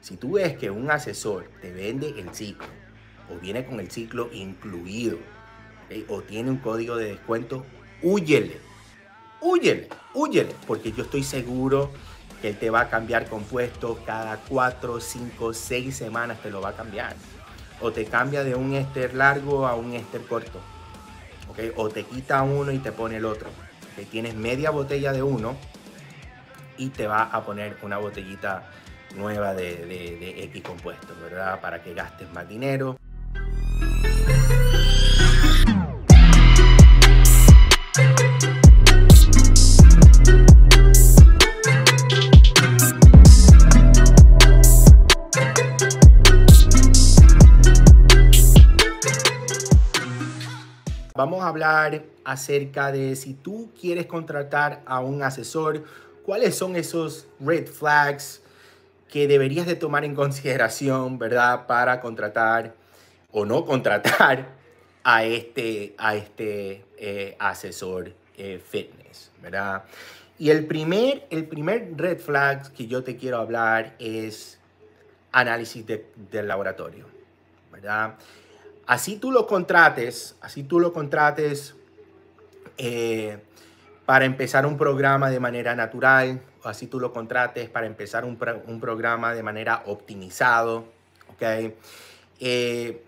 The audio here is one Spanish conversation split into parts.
Si tú ves que un asesor te vende el ciclo, o viene con el ciclo incluido, o tiene un código de descuento, huyele, huyele, huyele, porque yo estoy seguro que él te va a cambiar compuesto cada 4, 5, 6 semanas, te lo va a cambiar. O te cambia de un ester largo a un ester corto. O te quita uno y te pone el otro. Que Tienes media botella de uno y te va a poner una botellita nueva de, X compuesto, ¿verdad? Para que gastes más dinero. Vamos a hablar acerca de si tú quieres contratar a un asesor ¿cuáles son esos red flags que deberías de tomar en consideración, verdad, para contratar o no contratar a este, a este eh, asesor eh, fitness, verdad? Y el primer, el primer red flag que yo te quiero hablar es análisis del laboratorio, ¿verdad? Así tú lo contrates, así tú lo contrates, eh, para empezar un programa de manera natural, así tú lo contrates, para empezar un, programa de manera optimizado, ¿ok? Eh,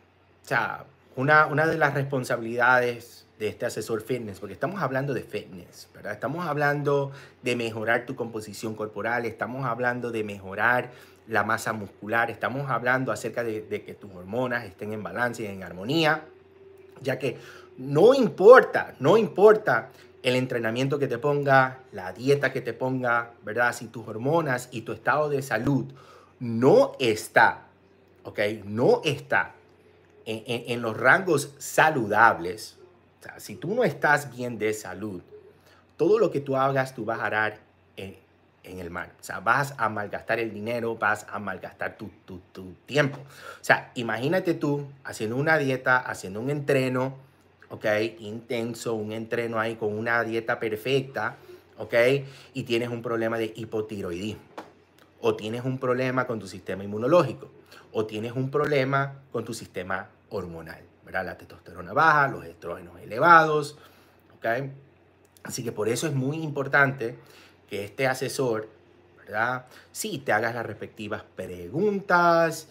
o sea, una, una de las responsabilidades de este asesor fitness, porque estamos hablando de fitness, ¿verdad? Estamos hablando de mejorar tu composición corporal, estamos hablando de mejorar la masa muscular, estamos hablando acerca de, de que tus hormonas estén en balance y en armonía, ya que no importa, no importa el entrenamiento que te ponga, la dieta que te ponga, ¿verdad? Si tus hormonas y tu estado de salud no está, ¿ok? No está en, los rangos saludables. O sea, si tú no estás bien de salud, todo lo que tú hagas, tú vas a arar en, el mar. O sea, vas a malgastar el dinero, vas a malgastar tu, tu tiempo. O sea, imagínate tú haciendo una dieta, haciendo un entreno, ¿ok? Intenso, un entreno ahí con una dieta perfecta, ¿ok? Y tienes un problema de hipotiroidismo, o tienes un problema con tu sistema inmunológico, o tienes un problema con tu sistema hormonal, ¿verdad? La testosterona baja, los estrógenos elevados, ¿ok? Así que por eso es muy importante que este asesor, ¿verdad? Sí, te hagas las respectivas preguntas,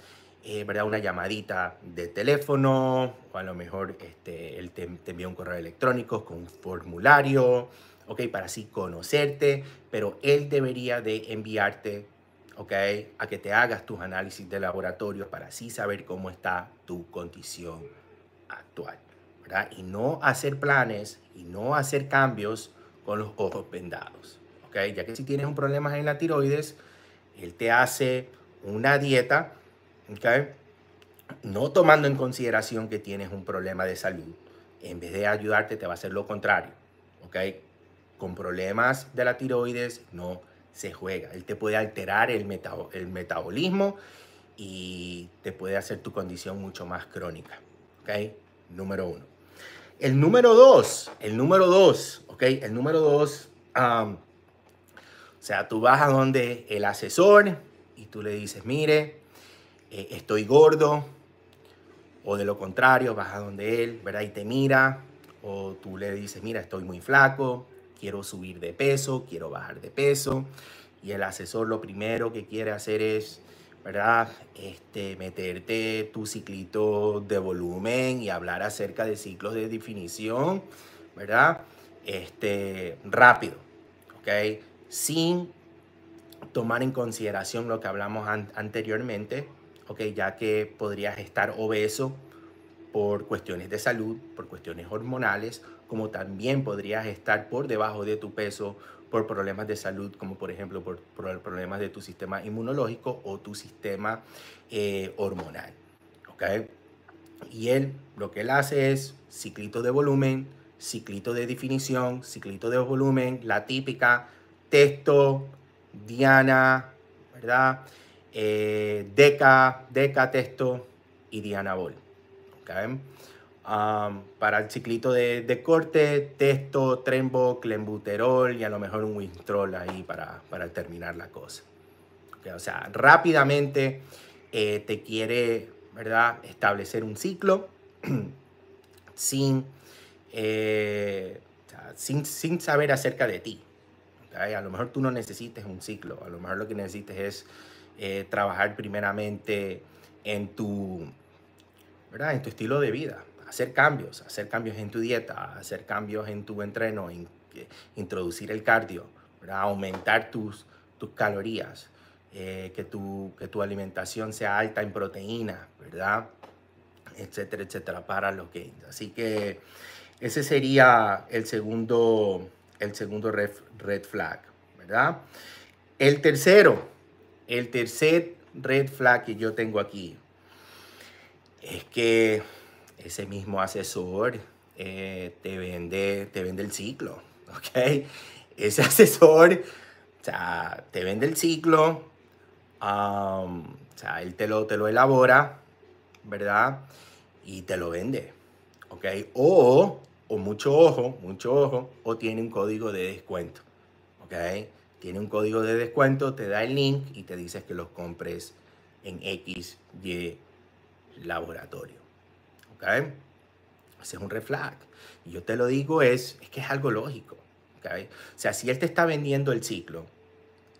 eh, una llamadita de teléfono, o a lo mejor este, él te, envía un correo electrónico con un formulario, ¿ok? Para así conocerte, pero él debería de enviarte, ¿ok? A que te hagas tus análisis de laboratorio para así saber cómo está tu condición actual, ¿verdad? Y no hacer planes y no hacer cambios con los ojos vendados, Ya que si tienes un problema en la tiroides, él te hace una dieta ¿okay? No tomando en consideración que tienes un problema de salud, en vez de ayudarte te va a hacer lo contrario, ¿ok? Con problemas de la tiroides no se juega. Él te puede alterar el, el metabolismo y te puede hacer tu condición mucho más crónica, ¿ok? Número uno. El número dos, el número dos, ¿ok? El número dos, o sea, tú vas a donde el asesor y tú le dices, mire, eh, estoy gordo, o de lo contrario, baja donde él, ¿verdad? Y te mira, o tú le dices, mira, estoy muy flaco, quiero subir de peso, quiero bajar de peso, y el asesor lo primero que quiere hacer es, ¿verdad? Este, meterte tu ciclito de volumen y hablar acerca de ciclos de definición, ¿verdad? Este, rápido, ¿ok? Sin tomar en consideración lo que hablamos anteriormente, okay, ya que podrías estar obeso por cuestiones de salud, por cuestiones hormonales, como también podrías estar por debajo de tu peso por problemas de salud, como por ejemplo por, problemas de tu sistema inmunológico o tu sistema eh, hormonal. ¿okay? Y él lo que él hace es ciclito de volumen, ciclito de definición, ciclito de volumen, la típica, texto, diana, ¿verdad? Eh, Deca, Deca Testo y Diana bol, Okay. Um, para el ciclito de, de, corte, Testo, Trembo, Clenbuterol y a lo mejor un Winstrol ahí para, para terminar la cosa. O sea, rápidamente eh, te quiere ¿verdad? establecer un ciclo sin, eh, sin, sin saber acerca de ti. A lo mejor tú no necesites un ciclo, a lo mejor lo que necesites es eh, trabajar primeramente en tu, en tu estilo de vida, hacer cambios, hacer cambios en tu dieta, hacer cambios en tu entreno, introducir el cardio, aumentar tus, tus calorías, eh, que, tu, que tu alimentación sea alta en proteínas, ¿verdad? etcétera, etcétera, para los gains. Así que ese sería el segundo, el segundo red, red flag, ¿verdad? El tercero, el tercer red flag que yo tengo aquí es que ese mismo asesor eh, te, vende, te vende el ciclo, ¿ok? Ese asesor o sea, te vende el ciclo, o sea, él te lo, te lo elabora, ¿verdad? Y te lo vende, ¿ok? O, o mucho ojo, mucho ojo, o tiene un código de descuento, ¿ok? tiene un código de descuento, te da el link y te dices que los compres en X, Y laboratorio. ¿Ok? Ese es un reflag. Y yo te lo digo es, que es algo lógico. ¿ok? O sea, si él te está vendiendo el ciclo,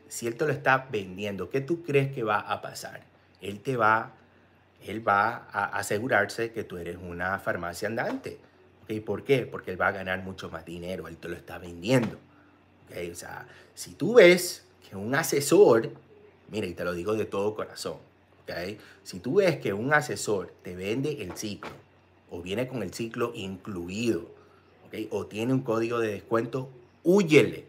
si él te lo está vendiendo, ¿qué tú crees que va a pasar? Él te va, él va a asegurarse que tú eres una farmacia andante. ¿ok? ¿Por qué? Porque él va a ganar mucho más dinero, él te lo está vendiendo. O sea, si tú ves que un asesor, mira, y te lo digo de todo corazón, ¿okay? Si tú ves que un asesor te vende el ciclo o viene con el ciclo incluido, ¿okay? O tiene un código de descuento, huyele,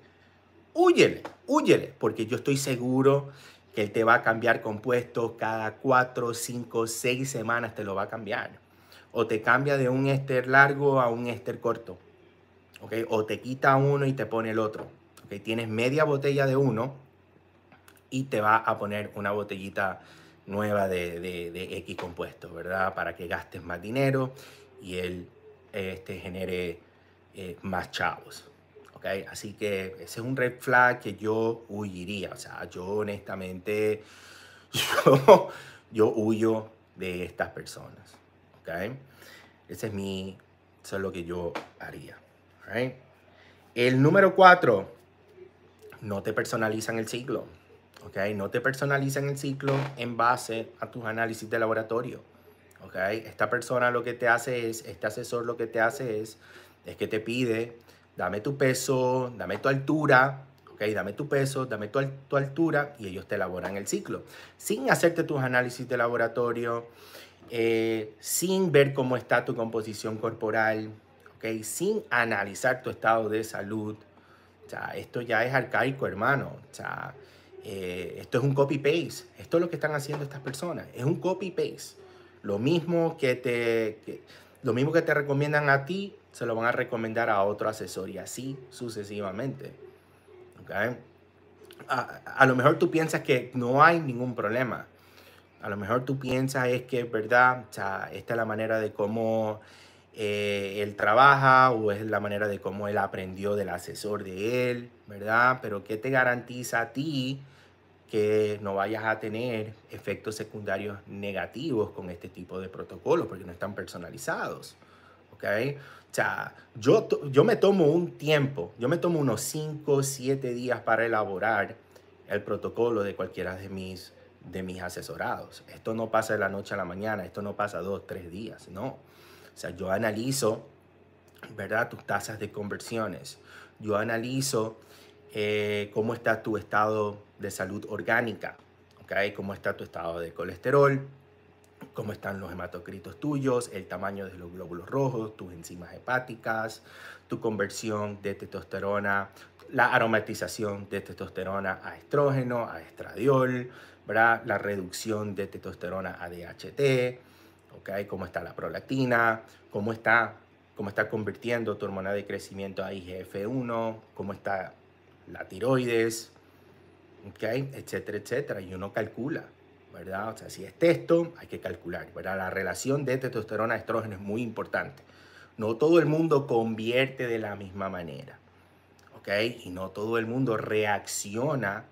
huyele, huyele, porque yo estoy seguro que él te va a cambiar compuesto cada cuatro, cinco, seis semanas te lo va a cambiar. O te cambia de un éster largo a un éster corto. ¿okay? O te quita uno y te pone el otro. Tienes media botella de uno y te va a poner una botellita nueva de, X compuesto, ¿verdad? Para que gastes más dinero y él este, genere eh, más chavos. ¿ok? Así que ese es un red flag que yo huiría. O sea, yo honestamente, yo, huyo de estas personas. ¿ok? Ese es mi, eso es lo que yo haría. ¿right? El número cuatro, no te personalizan el ciclo. ¿ok? No te personalizan el ciclo en base a tus análisis de laboratorio. ¿ok? Esta persona lo que te hace es, este asesor lo que te hace es, es que te pide, dame tu peso, dame tu altura, ¿ok? Dame tu peso, dame tu, tu altura y ellos te elaboran el ciclo. Sin hacerte tus análisis de laboratorio, eh, sin ver cómo está tu composición corporal, ¿ok? Sin analizar tu estado de salud, sea, esto ya es arcaico, hermano. O sea, eh, esto es un copy-paste. Esto es lo que están haciendo estas personas. Es un copy-paste. Lo mismo que te... lo mismo que te recomiendan a ti, se lo van a recomendar a otro asesor y así sucesivamente. A, lo mejor tú piensas que no hay ningún problema. A lo mejor tú piensas es que, ¿verdad? esta es la manera de cómo eh, él trabaja o es la manera de cómo él aprendió del asesor de él, ¿verdad? Pero ¿qué te garantiza a ti que no vayas a tener efectos secundarios negativos con este tipo de protocolos porque no están personalizados? ¿Ok? O sea, yo, yo me tomo un tiempo, yo me tomo unos 5, 7 días para elaborar el protocolo de cualquiera de mis, de mis asesorados. Esto no pasa de la noche a la mañana, esto no pasa dos, tres días, no. O sea, yo analizo, ¿verdad? Tus tasas de conversiones. Yo analizo eh, cómo está tu estado de salud orgánica, Cómo está tu estado de colesterol, cómo están los hematocritos tuyos, el tamaño de los glóbulos rojos, tus enzimas hepáticas, tu conversión de testosterona, la aromatización de testosterona a estrógeno, a estradiol, la reducción de testosterona a DHT, Okay, Cómo está la prolactina, cómo está, cómo está convirtiendo tu hormona de crecimiento a IGF-1, cómo está la tiroides, Etcétera, etcétera. Y uno calcula, ¿verdad? O sea, si es testo, hay que calcular, ¿verdad? La relación de testosterona a estrógeno es muy importante. No todo el mundo convierte de la misma manera, ¿ok? Y no todo el mundo reacciona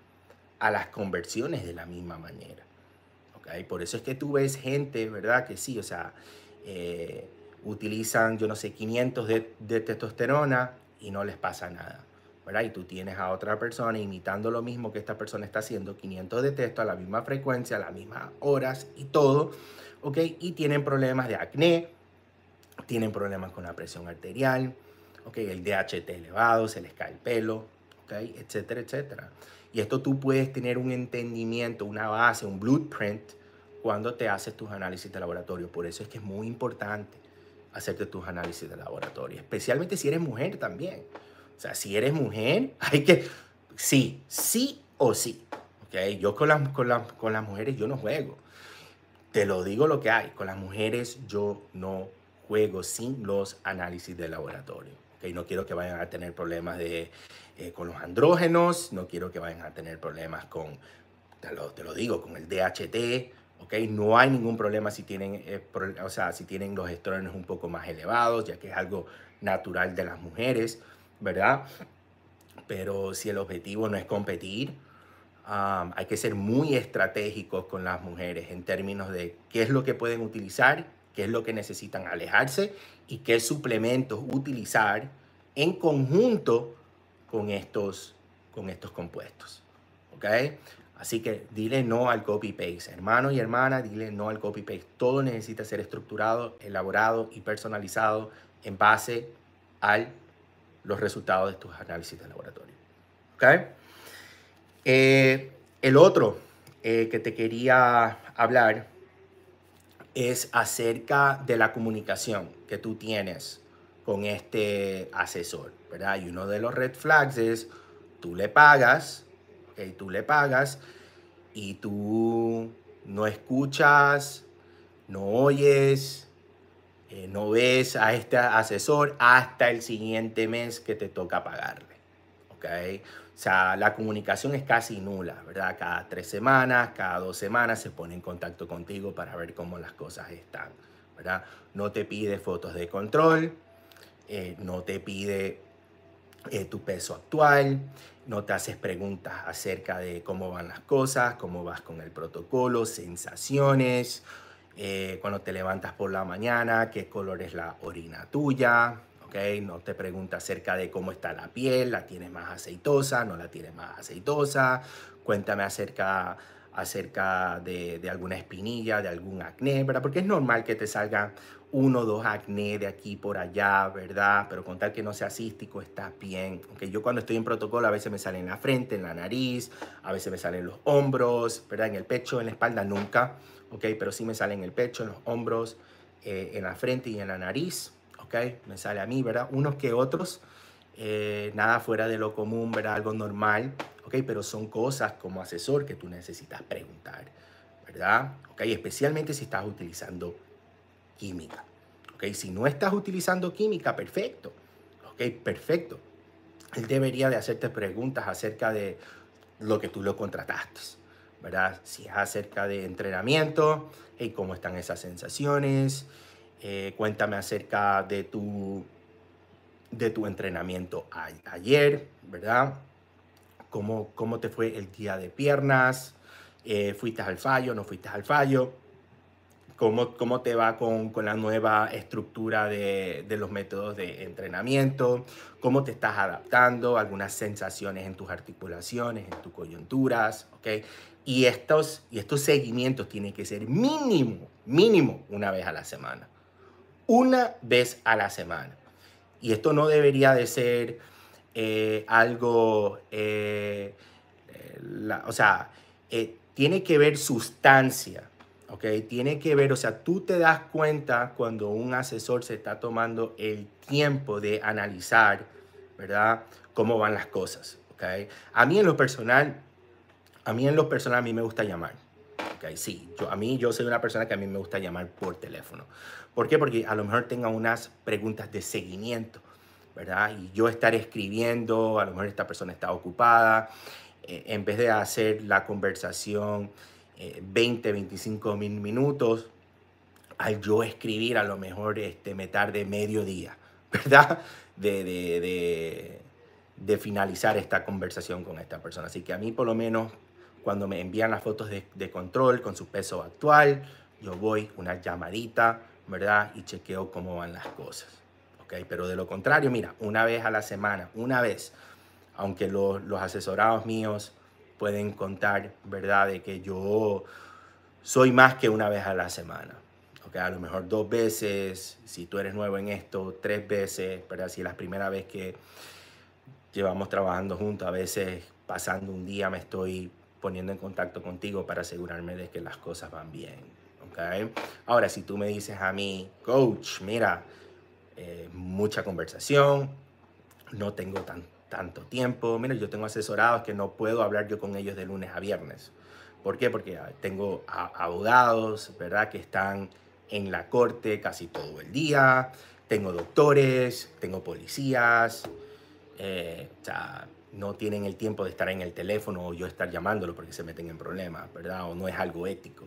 a las conversiones de la misma manera. Por eso es que tú ves gente, ¿verdad? Que sí, o sea, eh, utilizan, yo no sé, 500 de, testosterona y no les pasa nada, ¿verdad? Y tú tienes a otra persona imitando lo mismo que esta persona está haciendo, 500 de testo a la misma frecuencia, a las mismas horas y todo, ¿ok? Y tienen problemas de acné, tienen problemas con la presión arterial, ¿ok? El DHT elevado, se les cae el pelo, ¿ok? Etcétera, etcétera. Y esto tú puedes tener un entendimiento, una base, un blueprint cuando te haces tus análisis de laboratorio. Por eso es que es muy importante hacerte tus análisis de laboratorio, especialmente si eres mujer también. O sea, si eres mujer, hay que, sí, sí o sí. ¿okay? Yo con las, con, las, con las mujeres yo no juego. Te lo digo lo que hay. Con las mujeres yo no juego sin los análisis de laboratorio. ¿okay? No quiero que vayan a tener problemas de, eh, con los andrógenos, no quiero que vayan a tener problemas con, te lo, te lo digo, con el DHT, no hay ningún problema si tienen, eh, o sea, si tienen los estrógenos un poco más elevados, ya que es algo natural de las mujeres, ¿verdad? Pero si el objetivo no es competir, hay que ser muy estratégicos con las mujeres en términos de qué es lo que pueden utilizar, qué es lo que necesitan alejarse y qué suplementos utilizar en conjunto con estos, con estos compuestos. ¿okay? Así que dile no al copy-paste. hermano y hermanas, dile no al copy-paste. Todo necesita ser estructurado, elaborado y personalizado en base a los resultados de tus análisis de laboratorio. ¿Ok? Eh, el otro eh, que te quería hablar es acerca de la comunicación que tú tienes con este asesor, ¿verdad? Y uno de los red flags es, tú le pagas eh, tú le pagas y tú no escuchas, no oyes, eh, no ves a este asesor hasta el siguiente mes que te toca pagarle. ¿Ok? O sea, la comunicación es casi nula, ¿verdad? Cada tres semanas, cada dos semanas se pone en contacto contigo para ver cómo las cosas están, ¿verdad? No te pide fotos de control, eh, no te pide eh, tu peso actual, no te haces preguntas acerca de cómo van las cosas, cómo vas con el protocolo, sensaciones, eh, cuando te levantas por la mañana, qué color es la orina tuya, ¿ok? No te preguntas acerca de cómo está la piel, la tienes más aceitosa, no la tienes más aceitosa, cuéntame acerca acerca de, alguna espinilla, de algún acné, ¿verdad? Porque es normal que te salga uno o dos acné de aquí por allá, ¿verdad? Pero con tal que no sea cístico, está bien. Aunque yo cuando estoy en protocolo a veces me sale en la frente, en la nariz, a veces me salen los hombros, ¿verdad? En el pecho, en la espalda, nunca, ¿ok? Pero sí me sale en el pecho, en los hombros, eh, en la frente y en la nariz, ¿ok? Me sale a mí, ¿verdad? Unos que otros, eh, nada fuera de lo común, ¿verdad? Algo normal, ¿ok? Pero son cosas como asesor que tú necesitas preguntar, ¿verdad? ¿Ok? Especialmente si estás utilizando química, ¿ok? Si no estás utilizando química, perfecto, ¿ok? Perfecto. Él debería de hacerte preguntas acerca de lo que tú lo contrataste, ¿verdad? Si es acerca de entrenamiento, y ¿cómo están esas sensaciones? Eh, cuéntame acerca de tu, de tu entrenamiento ayer, ¿verdad? cómo, cómo te fue el día de piernas, eh, fuiste al fallo, no fuiste al fallo, cómo, cómo te va con, con la nueva estructura de, de, los métodos de entrenamiento, cómo te estás adaptando, algunas sensaciones en tus articulaciones, en tus coyunturas, ¿ok? Y estos, y estos seguimientos tienen que ser mínimo, mínimo una vez a la semana. Una vez a la semana. Y esto no debería de ser eh, algo, eh, o sea, eh, tiene que ver sustancia, ¿ok? Tiene que ver, o sea, tú te das cuenta cuando un asesor se está tomando el tiempo de analizar, ¿verdad? Cómo van las cosas, ¿ok? A mí en lo personal, a mí en lo personal a mí me gusta llamar, ¿ok? Sí, yo, a mí yo soy una persona que a mí me gusta llamar por teléfono. ¿Por qué? Porque a lo mejor tenga unas preguntas de seguimiento ¿verdad? Y yo estar escribiendo, a lo mejor esta persona está ocupada, eh, en vez de hacer la conversación 20, eh, 25 mil minutos, al yo escribir a lo mejor este, me tarde medio día, ¿verdad? De, de, de, finalizar esta conversación con esta persona. Así que a mí por lo menos cuando me envían las fotos de, de control con su peso actual, yo voy una llamadita, ¿verdad? Y chequeo cómo van las cosas. Pero de lo contrario, mira, una vez a la semana, una vez, aunque los, los asesorados míos pueden contar, ¿verdad? De que yo soy más que una vez a la semana. Okay, a lo mejor dos veces, si tú eres nuevo en esto, tres veces, pero si es la primera vez que llevamos trabajando juntos, a veces pasando un día me estoy poniendo en contacto contigo para asegurarme de que las cosas van bien. Okay? Ahora, si tú me dices a mí, coach, mira, eh, mucha conversación, no tengo tanto tiempo. Mira, yo tengo asesorados que no puedo hablar yo con ellos de lunes a viernes. ¿Por qué? Porque ah, tengo abogados, ¿verdad? Que están en la corte casi todo el día. Tengo doctores, tengo policías. Eh, o sea, no tienen el tiempo de estar en el teléfono o yo estar llamándolo porque se meten en problemas, ¿verdad? O no es algo ético.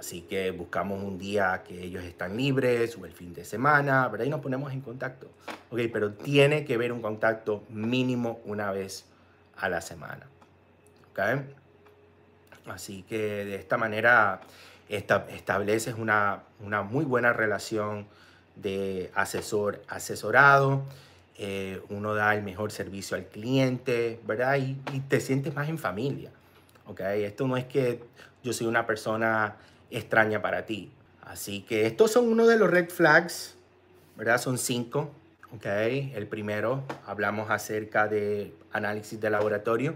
Así que buscamos un día que ellos están libres o el fin de semana, ¿verdad? Y nos ponemos en contacto. Ok, pero tiene que haber un contacto mínimo una vez a la semana. Ok. Así que de esta manera estableces una, una, muy buena relación de asesor asesorado. Eh, uno da el mejor servicio al cliente, ¿verdad? Y, y te sientes más en familia. Ok. Esto no es que yo soy una persona extraña para ti. Así que estos son uno de los red flags, ¿verdad? Son cinco. Ok, el primero hablamos acerca de análisis de laboratorio.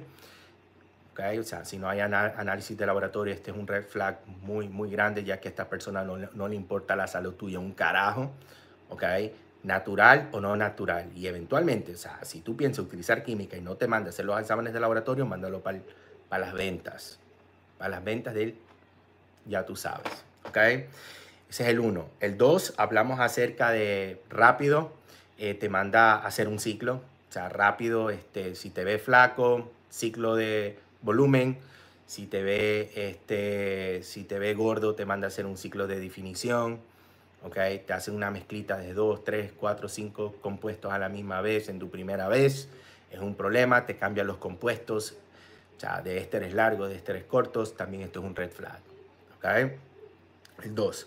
Okay, o sea, si no hay análisis de laboratorio, este es un red flag muy, muy grande, ya que a esta persona no, le importa la salud tuya un carajo. ¿Ok? natural o no natural. Y eventualmente, o sea, si tú piensas utilizar química y no te mandas hacer los exámenes de laboratorio, mándalo para, para las ventas, para las ventas del ya tú sabes. ¿Ok? Ese es el uno. El dos, hablamos acerca de rápido. Eh, te manda a hacer un ciclo. O sea, rápido, este, si te ve flaco, ciclo de volumen. Si te ve, este, si te ve gordo, te manda a hacer un ciclo de definición. ¿ok? Te hace una mezclita de dos, tres, cuatro, cinco compuestos a la misma vez en tu primera vez. Es un problema, te cambian los compuestos. O sea, de ésteres largos, de ésteres cortos, también esto es un red flag. El 2.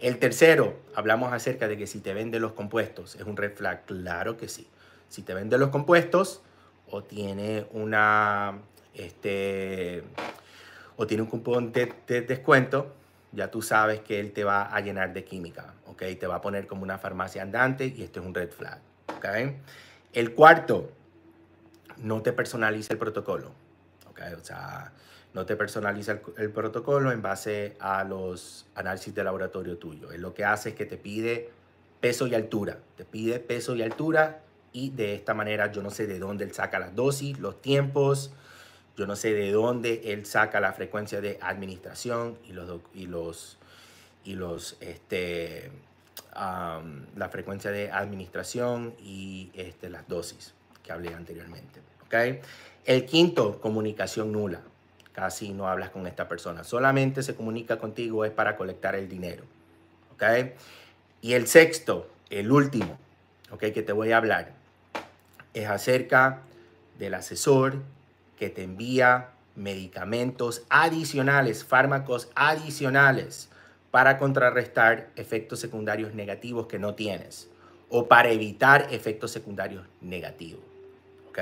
El tercero, hablamos acerca de que si te vende los compuestos, es un red flag. Claro que sí. Si te vende los compuestos o tiene una, este, o tiene un cupón de, descuento, ya tú sabes que él te va a llenar de química, ¿ok? Te va a poner como una farmacia andante y esto es un red flag, ¿ok? El cuarto, no te personaliza el protocolo, ¿ok? O sea, no te personaliza el, protocolo en base a los análisis de laboratorio tuyo. es lo que hace es que te pide peso y altura, te pide peso y altura y de esta manera yo no sé de dónde él saca las dosis, los tiempos, yo no sé de dónde él saca la frecuencia de administración y los, y los, y los, este, la frecuencia de administración y este, las dosis que hablé anteriormente. ¿okay? El quinto, comunicación nula casi no hablas con esta persona. Solamente se comunica contigo es para colectar el dinero. ¿Ok? Y el sexto, el último, ¿ok? Que te voy a hablar es acerca del asesor que te envía medicamentos adicionales, fármacos adicionales para contrarrestar efectos secundarios negativos que no tienes o para evitar efectos secundarios negativos. ¿ok?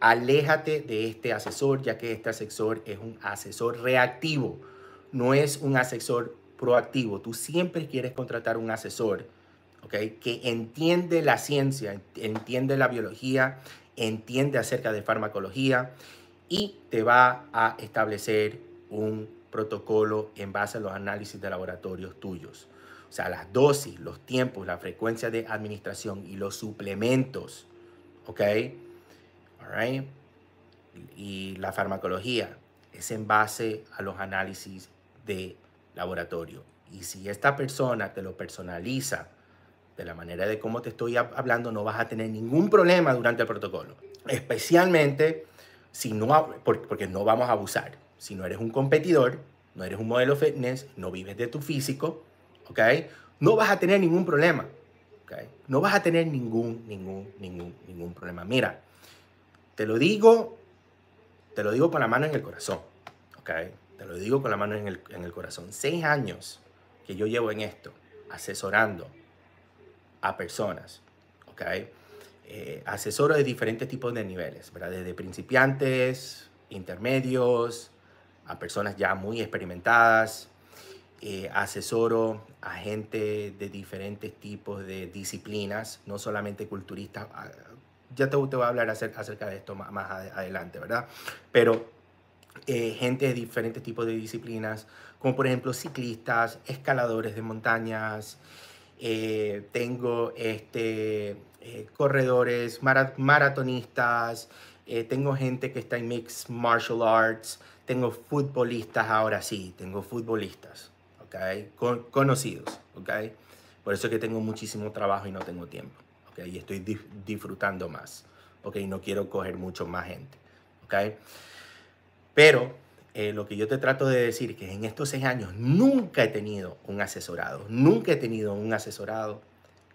aléjate de este asesor, ya que este asesor es un asesor reactivo, no es un asesor proactivo. Tú siempre quieres contratar un asesor que entiende la ciencia, entiende la biología, entiende acerca de farmacología y te va a establecer un protocolo en base a los análisis de laboratorios tuyos. O sea, las dosis, los tiempos, la frecuencia de administración y los suplementos. ¿Ok? Y la farmacología es en base a los análisis de laboratorio. Y si esta persona te lo personaliza de la manera de cómo te estoy hablando, no vas a tener ningún problema durante el protocolo. Especialmente si no, porque no vamos a abusar. Si no eres un competidor, no eres un modelo fitness, no vives de tu físico, ¿ok? No vas a tener ningún problema. No vas a tener ningún, ningún, ningún, ningún problema. Mira, te lo digo, te lo digo con la mano en el corazón, ¿ok? Te lo digo con la mano en el, en el corazón. Seis años que yo llevo en esto, asesorando a personas, ¿ok? Eh, asesoro de diferentes tipos de niveles, ¿verdad? Desde principiantes, intermedios, a personas ya muy experimentadas. Eh, asesoro a gente de diferentes tipos de disciplinas, no solamente culturistas, ya te, voy a hablar acerca, de esto más, adelante, ¿verdad? Pero eh, gente de diferentes tipos de disciplinas, como por ejemplo ciclistas, escaladores de montañas, eh, tengo este, eh, corredores, maratonistas, tengo gente que está en mixed martial arts, tengo futbolistas ahora sí, tengo futbolistas, ¿ok? conocidos, ¿ok? Por eso es que tengo muchísimo trabajo y no tengo tiempo. Y estoy disfrutando más, porque No quiero coger mucho más gente, Pero eh, lo que yo te trato de decir es que en estos seis años nunca he tenido un asesorado, nunca he tenido un asesorado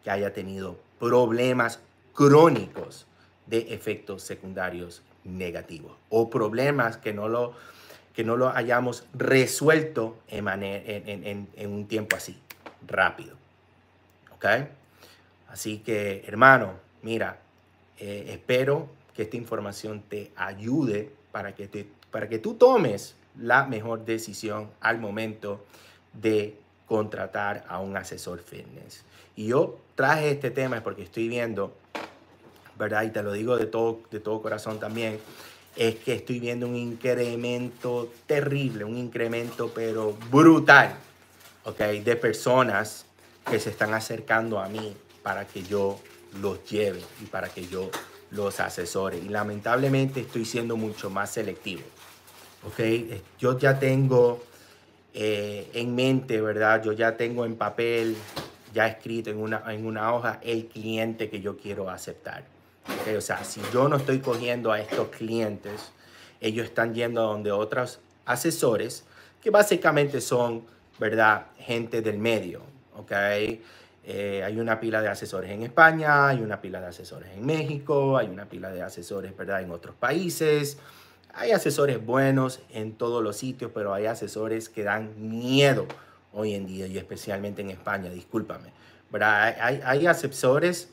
que haya tenido problemas crónicos de efectos secundarios negativos o problemas que no lo que no lo hayamos resuelto en, en un tiempo así, rápido. ¿Ok? Así que, hermano, mira, eh, espero que esta información te ayude para que, te, para que tú tomes la mejor decisión al momento de contratar a un asesor fitness. Y yo traje este tema porque estoy viendo, ¿verdad? Y te lo digo de todo, de todo corazón también, es que estoy viendo un incremento terrible, un incremento pero brutal, ¿ok? De personas que se están acercando a mí para que yo los lleve y para que yo los asesore. Y lamentablemente estoy siendo mucho más selectivo. ¿ok? Yo ya tengo eh, en mente, ¿verdad? Yo ya tengo en papel, ya escrito en una, en una hoja, el cliente que yo quiero aceptar. O sea, si yo no estoy cogiendo a estos clientes, ellos están yendo a donde otros asesores, que básicamente son, ¿verdad? Gente del medio, ¿ok? Eh, hay una pila de asesores en España, hay una pila de asesores en México, hay una pila de asesores ¿verdad? en otros países. Hay asesores buenos en todos los sitios, pero hay asesores que dan miedo hoy en día y especialmente en España, discúlpame. Hay, asesores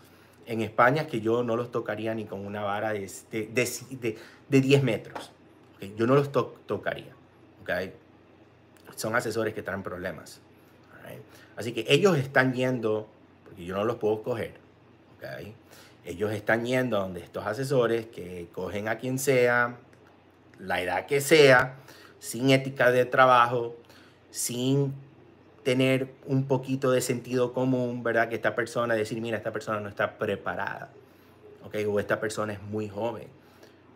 en España que yo no los tocaría ni con una vara de, de, 10 metros. Yo no los tocaría. Son asesores que traen problemas. Así que ellos están yendo, porque yo no los puedo coger, ¿okay? ellos están yendo donde estos asesores que cogen a quien sea, la edad que sea, sin ética de trabajo, sin tener un poquito de sentido común, ¿verdad? Que esta persona, decir, mira, esta persona no está preparada, ¿ok? O esta persona es muy joven.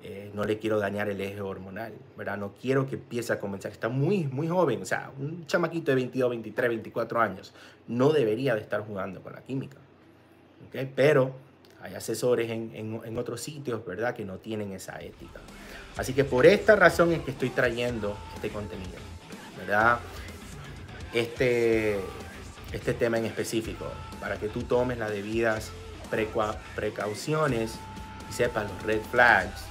Eh, no le quiero dañar el eje hormonal, ¿verdad? No quiero que empiece a comenzar. Está muy, muy joven, o sea, un chamaquito de 22, 23, 24 años no debería de estar jugando con la química, ¿ok? Pero hay asesores en, en, en otros sitios, ¿verdad? Que no tienen esa ética. Así que por esta razón es que estoy trayendo este contenido, ¿verdad? Este, este tema en específico, para que tú tomes las debidas precauciones y sepas los red flags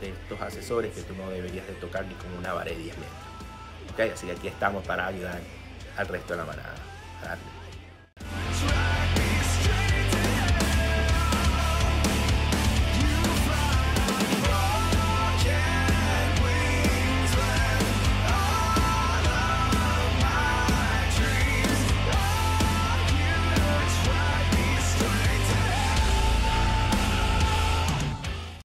de estos asesores que tú no deberías de tocar ni con una vara de 10 metros. Así que aquí estamos para ayudar al resto de la manada.